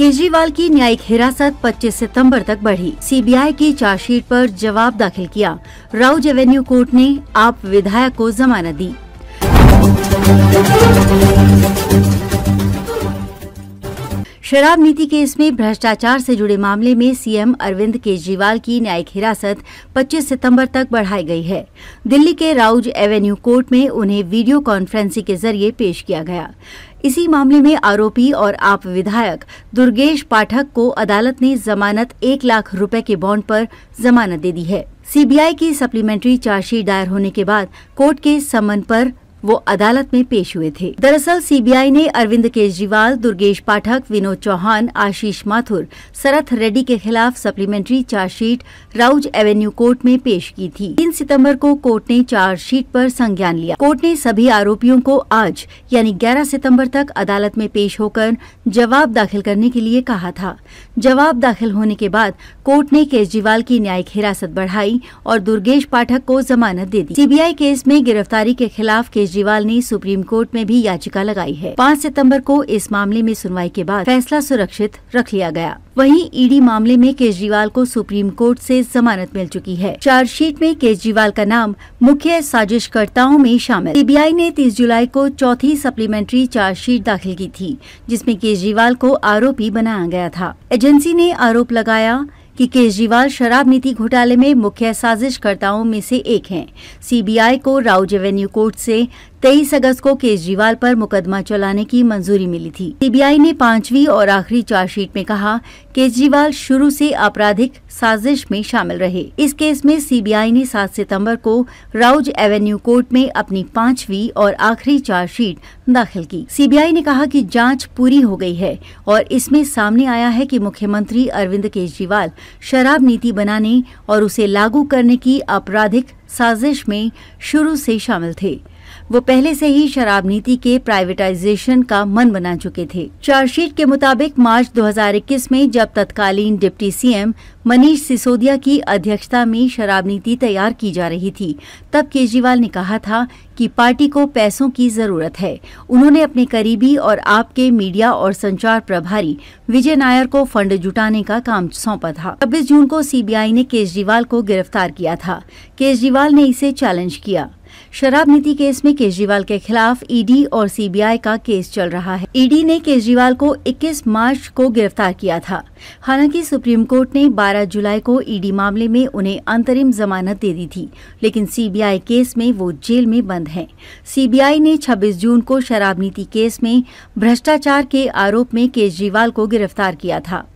केजरीवाल की न्यायिक हिरासत 25 सितंबर तक बढ़ी सीबीआई की चार्जशीट पर जवाब दाखिल किया राउज एवेन्यू कोर्ट ने आप विधायक को जमानत दी शराब नीति केस में भ्रष्टाचार से जुड़े मामले में सीएम अरविंद केजरीवाल की न्यायिक हिरासत 25 सितंबर तक बढ़ाई गई है दिल्ली के राउज एवेन्यू कोर्ट में उन्हें वीडियो कॉन्फ्रेंसिंग के जरिए पेश किया गया इसी मामले में आरोपी और आप विधायक दुर्गेश पाठक को अदालत ने जमानत एक लाख रुपए के बॉन्ड पर जमानत दे दी है सीबीआई की सप्लीमेंट्री चार्जशीट दायर होने के बाद कोर्ट के समन पर वो अदालत में पेश हुए थे दरअसल सीबीआई ने अरविंद केजरीवाल दुर्गेश पाठक विनोद चौहान आशीष माथुर शरत रेड्डी के खिलाफ supplementary chargesheet Rouse avenue court में पेश की थी तीन सितम्बर को कोर्ट ने चार्जशीट पर संज्ञान लिया कोर्ट ने सभी आरोपियों को आज यानी ग्यारह सितम्बर तक अदालत में पेश होकर जवाब दाखिल करने के लिए कहा था जवाब दाखिल होने के बाद कोर्ट ने केजरीवाल की न्यायिक हिरासत बढ़ाई और दुर्गेश पाठक को जमानत दे दी सीबीआई केस में गिरफ्तारी के खिलाफ केज केजरीवाल ने सुप्रीम कोर्ट में भी याचिका लगाई है पाँच सितम्बर को इस मामले में सुनवाई के बाद फैसला सुरक्षित रख लिया गया वहीं ईडी मामले में केजरीवाल को सुप्रीम कोर्ट से जमानत मिल चुकी है चार्जशीट में केजरीवाल का नाम मुख्य साजिशकर्ताओं में शामिल सीबीआई ने 30 जुलाई को चौथी सप्लीमेंट्री चार्जशीट दाखिल की थी जिसमें केजरीवाल को आरोपी बनाया गया था एजेंसी ने आरोप लगाया कि केजरीवाल शराब नीति घोटाले में मुख्य साजिशकर्ताओं में से एक हैं सीबीआई को राउज एवेन्यू कोर्ट से 23 अगस्त को केजरीवाल पर मुकदमा चलाने की मंजूरी मिली थी सीबीआई ने पांचवी और आखिरी चार्जशीट में कहा केजरीवाल शुरू से आपराधिक साजिश में शामिल रहे इस केस में सीबीआई ने 7 सितंबर को राउज एवेन्यू कोर्ट में अपनी पांचवी और आखिरी चार्जशीट दाखिल की सीबीआई ने कहा कि जांच पूरी हो गई है और इसमें सामने आया है कि मुख्यमंत्री अरविंद केजरीवाल शराब नीति बनाने और उसे लागू करने की आपराधिक साजिश में शुरू से शामिल थे वो पहले से ही शराब नीति के प्राइवेटाइजेशन का मन बना चुके थे चार्जशीट के मुताबिक मार्च 2021 में जब तत्कालीन डिप्टी सीएम मनीष सिसोदिया की अध्यक्षता में शराब नीति तैयार की जा रही थी तब केजरीवाल ने कहा था कि पार्टी को पैसों की जरूरत है उन्होंने अपने करीबी और आपके मीडिया और संचार प्रभारी विजय नायर को फंड जुटाने का काम सौंपा था छब्बीस जून को सीबीआई ने केजरीवाल को गिरफ्तार किया था केजरीवाल ने इसे चैलेंज किया शराब नीति केस में केजरीवाल के खिलाफ ईडी और सीबीआई का केस चल रहा है ईडी ने केजरीवाल को 21 मार्च को गिरफ्तार किया था हालांकि सुप्रीम कोर्ट ने 12 जुलाई को ईडी मामले में उन्हें अंतरिम जमानत दे दी थी लेकिन सीबीआई केस में वो जेल में बंद हैं। सीबीआई ने 26 जून को शराब नीति केस में भ्रष्टाचार के आरोप में केजरीवाल को गिरफ्तार किया था